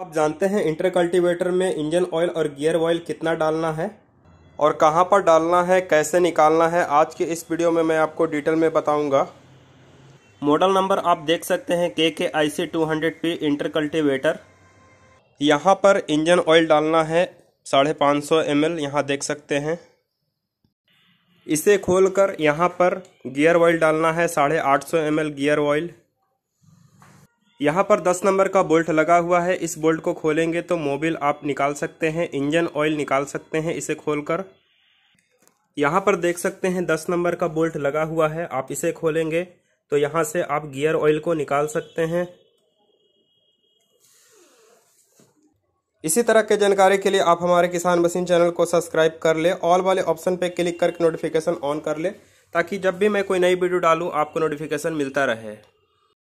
आप जानते हैं इंटर कल्टीवेटर में इंजन ऑयल और गियर ऑयल कितना डालना है और कहाँ पर डालना है कैसे निकालना है आज के इस वीडियो में मैं आपको डिटेल में बताऊंगा मॉडल नंबर आप देख सकते हैं के K I C two hundred P inter cultivator यहाँ पर इंजन ऑयल डालना है साढ़े पाँच सौ एम एल यहाँ देख सकते हैं इसे खोलकर यहाँ पर गियर ऑयल डालना है साढ़े आठ सौ एम एल गियर ऑयल यहाँ पर 10 नंबर का बोल्ट लगा हुआ है इस बोल्ट को खोलेंगे तो मोबिल आप निकाल सकते हैं इंजन ऑयल निकाल सकते हैं इसे खोलकर यहाँ पर देख सकते हैं 10 नंबर का बोल्ट लगा हुआ है आप इसे खोलेंगे तो यहाँ से आप गियर ऑयल को निकाल सकते हैं इसी तरह के जानकारी के लिए आप हमारे किसान मशीन चैनल को सब्सक्राइब कर ले ऑल वाले ऑप्शन पे क्लिक करके नोटिफिकेशन ऑन कर ले ताकि जब भी मैं कोई नई वीडियो डालूँ आपको नोटिफिकेशन मिलता रहे